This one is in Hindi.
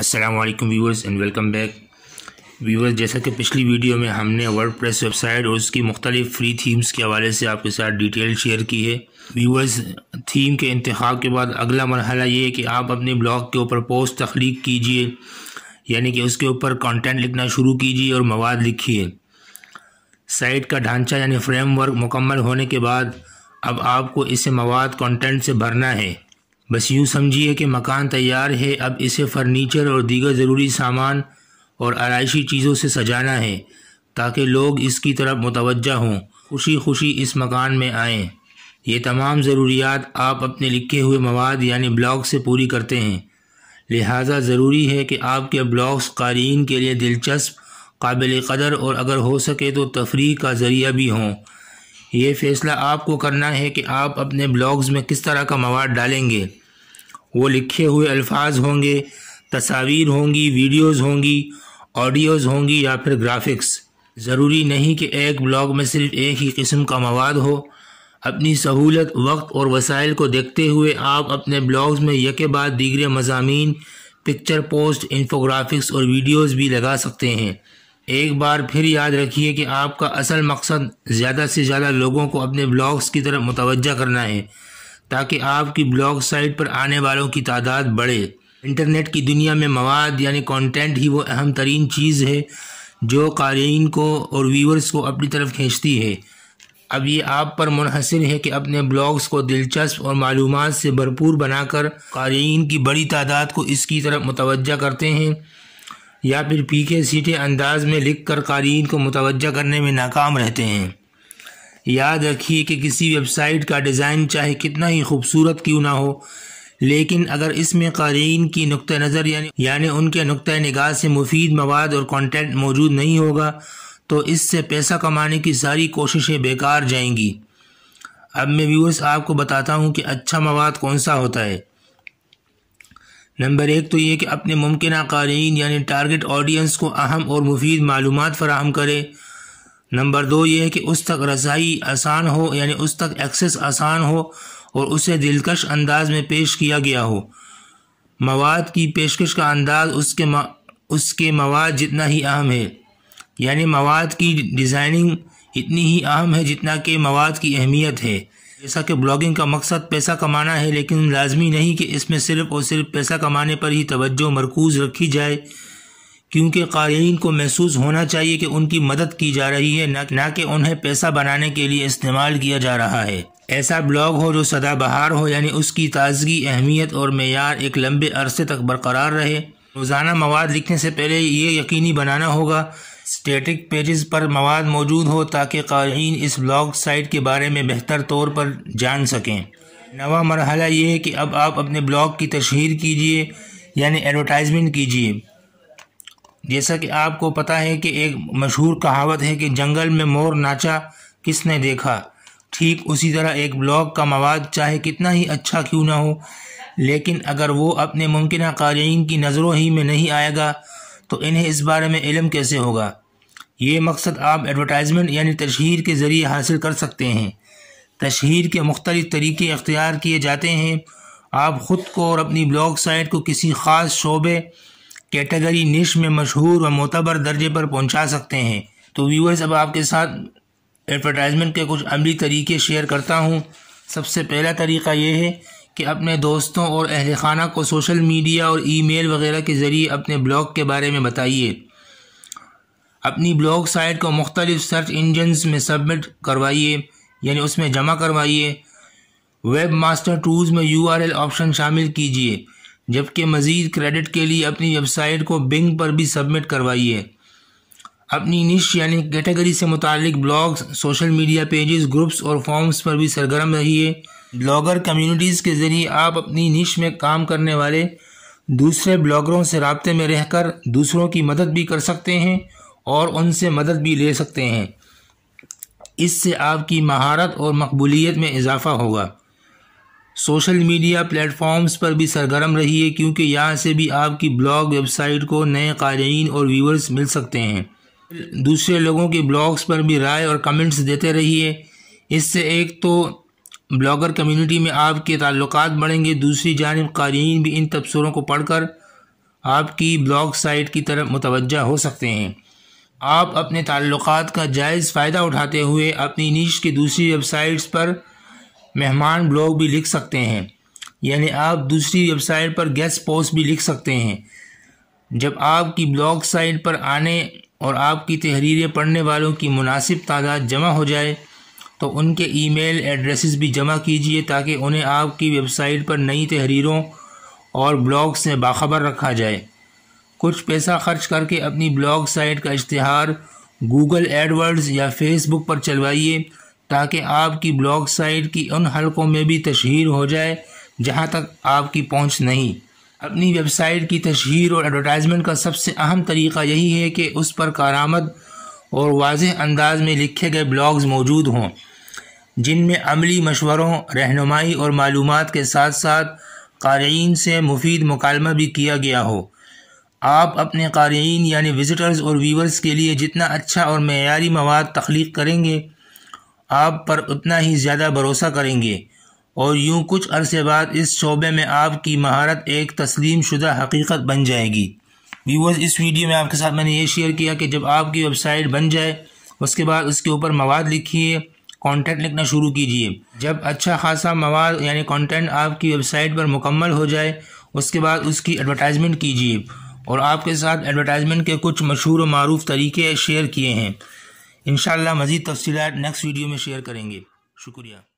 Aslam viewers and welcome back viewers जैसा कि पिछली वीडियो में हमने वर्ड प्रेस वेबसाइट और उसकी मुख्तलिफ फ्री थीम्स के हवाले से आपके साथ डिटेल शेयर की है व्यूवर्स थीम के इंतखब के बाद अगला मरहला ये है कि आप अपने ब्लॉग के ऊपर पोस्ट तख्लीक कीजिए यानी कि उसके ऊपर कंटेंट लिखना शुरू कीजिए और मवाद लिखिए साइट का ढांचा यानी फ्रेमवर्क मुकम्मल होने के बाद अब आपको इसे मवाद कॉन्टेंट से भरना है बस यूँ समझिए कि मकान तैयार है अब इसे फर्नीचर और दीगर ज़रूरी सामान और आरइशी चीज़ों से सजाना है ताकि लोग इसकी तरफ मुतव हों खुशी खुशी इस मकान में आएँ ये तमाम ज़रूरियात आप अपने लिखे हुए मवाद यानी ब्लॉग से पूरी करते हैं लिहाजा ज़रूरी है कि आपके ब्लॉग्स कारीन के लिए दिलचस्प काबिल कदर और अगर हो सके तो तफरी का ज़रिया भी हों ये फ़ैसला आपको करना है कि आप अपने ब्लॉग्स में किस तरह का मवाद डालेंगे वो लिखे हुए अल्फाज होंगे तस्वीर होंगी वीडियोस होंगी ऑडियोज़ होंगी या फिर ग्राफिक्स ज़रूरी नहीं कि एक ब्लॉग में सिर्फ एक ही किस्म का मवाद हो अपनी सहूलत वक्त और वसाइल को देखते हुए आप अपने ब्लॉग्स में यके बाद दीगर मजामी पिक्चर पोस्ट इन्फोग्राफिक्स और वीडियोस भी लगा सकते हैं एक बार फिर याद रखिए कि आपका असल मकसद ज़्यादा से ज़्यादा लोगों को अपने ब्लॉग्स की तरफ मुतवजा करना है ताकि आपकी ब्लॉग साइट पर आने वालों की तादाद बढ़े इंटरनेट की दुनिया में मवाद यानी कंटेंट ही वो अहम तरीन चीज़ है जो कारीन को और व्यूवर्स को अपनी तरफ खींचती है अब ये आप पर मुनहसर है कि अपने ब्लॉग्स को दिलचस्प और मालूम से भरपूर बनाकर कारीन की बड़ी तादाद को इसकी तरफ मुतवजह करते हैं या फिर पीके सीटे अंदाज में लिख कर कारीन को मुतवजह करने में नाकाम रहते हैं याद रखिए कि किसी वेबसाइट का डिज़ाइन चाहे कितना ही खूबसूरत क्यों ना हो लेकिन अगर इसमें कारीन की नुक़ नज़र यानी यानी उनके नुक़ निगाह से मुफीद मवाद और कंटेंट मौजूद नहीं होगा तो इससे पैसा कमाने की सारी कोशिशें बेकार जाएंगी अब मैं व्यूअर्स आपको बताता हूँ कि अच्छा मवाद कौन सा होता है नंबर एक तो ये कि अपने मुमकिन कारीन यानी टारगेट ऑडियंस को अहम और मुफीद मालूम फ़राहम करें नंबर दो ये है कि उस तक रसाई आसान हो यानी उस तक एक्सेस आसान हो और उसे दिलकश अंदाज में पेश किया गया हो मवाद की पेशकश का अंदाज उसके उसके मवाद जितना ही अहम है यानी मवाद की डिज़ाइनिंग इतनी ही अहम है जितना कि मवाद की अहमियत है जैसा कि ब्लॉगिंग का मकसद पैसा कमाना है लेकिन लाजमी नहीं कि इसमें सिर्फ़ और सिर्फ पैसा कमाने पर ही तवज्जो मरकूज़ रखी जाए क्योंकि क़ारीन को महसूस होना चाहिए कि उनकी मदद की जा रही है ना कि उन्हें पैसा बनाने के लिए इस्तेमाल किया जा रहा है ऐसा ब्लॉग हो जो सदाबहार हो यानी उसकी ताजगी अहमियत और मैार एक लंबे अरसे तक बरकरार रहे रोज़ाना मवाद लिखने से पहले ये यकीनी बनाना होगा स्टैटिक पेजेस पर मवाद मौजूद हो ताकि क़ारीन इस ब्लॉग साइट के बारे में बेहतर तौर पर जान सकें नवा मरहला ये है कि अब आप अपने ब्लॉग की तशहर कीजिए यानी एडवर्टाइजमेंट कीजिए जैसा कि आपको पता है कि एक मशहूर कहावत है कि जंगल में मोर नाचा किसने देखा ठीक उसी तरह एक ब्लॉग का मवाद चाहे कितना ही अच्छा क्यों ना हो लेकिन अगर वो अपने मुमकिन क़ारीन की नज़रों ही में नहीं आएगा तो इन्हें इस बारे में इलम कैसे होगा ये मकसद आप एडवर्टाइजमेंट यानी तशहर के ज़रिए हासिल कर सकते हैं तशहर के मुख्तलिफ़ तरीके अख्तियार किए जाते हैं आप ख़ुद को और अपनी ब्लॉग साइट को किसी ख़ास शोबे कैटेगरी निश में मशहूर व मोतबर दर्जे पर पहुंचा सकते हैं तो व्यूअर्स अब आपके साथ एडवर्टाइजमेंट के कुछ अमली तरीके शेयर करता हूँ सबसे पहला तरीका ये है कि अपने दोस्तों और अहल खाना को सोशल मीडिया और ईमेल वगैरह के ज़रिए अपने ब्लॉग के बारे में बताइए अपनी ब्लॉग साइट को मुख्तलिफ सर्च इंजनस में सबमिट करवाइए यानी उसमें जमा करवाइए वेब मास्टर टूल्स में एल ऑप्शन शामिल कीजिए जबकि मज़ीद क्रेडिट के लिए अपनी वेबसाइट को बिंग पर भी सबमिट करवाइए अपनी निश यानी कैटेगरी से मुतक blogs social media pages groups और फॉर्म्स पर भी सरगर्म रहिए ब्लॉगर कम्युनिटीज़ के ज़रिए आप अपनी निश में काम करने वाले दूसरे ब्लॉगरों से रबते में रहकर दूसरों की मदद भी कर सकते हैं और उनसे मदद भी ले सकते हैं इससे आपकी महारत और मकबूलीत में इजाफ़ा होगा सोशल मीडिया प्लेटफॉर्म्स पर भी सरगर्म रहिए क्योंकि यहाँ से भी आपकी ब्लॉग वेबसाइट को नए कारीन और व्यूअर्स मिल सकते हैं दूसरे लोगों के ब्लॉग्स पर भी राय और कमेंट्स देते रहिए इससे एक तो ब्लॉगर कम्युनिटी में आपके ताल्लुक बढ़ेंगे दूसरी जानब कारीन भी इन तबसरों को पढ़कर आपकी ब्लॉग साइट की तरफ मुतवजह हो सकते हैं आप अपने ताल्लुक का जायज़ फ़ायदा उठाते हुए अपनी नीच के दूसरी वेबसाइट्स पर मेहमान ब्लॉग भी लिख सकते हैं यानी आप दूसरी वेबसाइट पर गेस्ट पोस्ट भी लिख सकते हैं जब आपकी ब्लॉग साइट पर आने और आपकी तहरीरें पढ़ने वालों की मुनासिब तादाद जमा हो जाए तो उनके ईमेल एड्रेसेस भी जमा कीजिए ताकि उन्हें आपकी वेबसाइट पर नई तहरीरों और ब्लॉग से बाखबर रखा जाए कुछ पैसा खर्च करके अपनी ब्लॉग साइट का इश्तहार गूगल एडवर्ड्स या फेसबुक पर चलवाइए ताकि आपकी ब्लॉग साइट की उन हलकों में भी तशहर हो जाए जहाँ तक आपकी पहुँच नहीं अपनी वेबसाइट की तशहर और एडवर्टाइजमेंट का सबसे अहम तरीका यही है कि उस पर कारामद और वाज अंदाज में लिखे गए ब्लॉग्स मौजूद हों जिनमें अमली मशवरों रहनुमाई और मालूम के साथ साथ क़ारीन से मुफीद मकालमा भी किया गया हो आप अपने क़ारीन यानी विज़िटर्स और व्यूवर्स के लिए जितना अच्छा और मैारी मवाद तख्लीक करेंगे आप पर उतना ही ज़्यादा भरोसा करेंगे और यूं कुछ अरसे बाद इस शोबे में आपकी महारत एक तस्लीम शुदा हकीकत बन जाएगी व्यूवर्स इस वीडियो में आपके साथ मैंने ये शेयर किया कि जब आपकी वेबसाइट बन जाए उसके बाद उसके ऊपर मवाद लिखिए कंटेंट लिखना शुरू कीजिए जब अच्छा खासा मवाद यानी कंटेंट आपकी वेबसाइट पर मुकम्मल हो जाए उसके बाद उसकी एडवर्टाइजमेंट कीजिए और आपके साथ एडवर्टाइजमेंट के कुछ मशहूर और मरूफ तरीके शेयर किए हैं इन मज़ीद तफसीत नेक्स्ट वीडियो में शेयर करेंगे शुक्रिया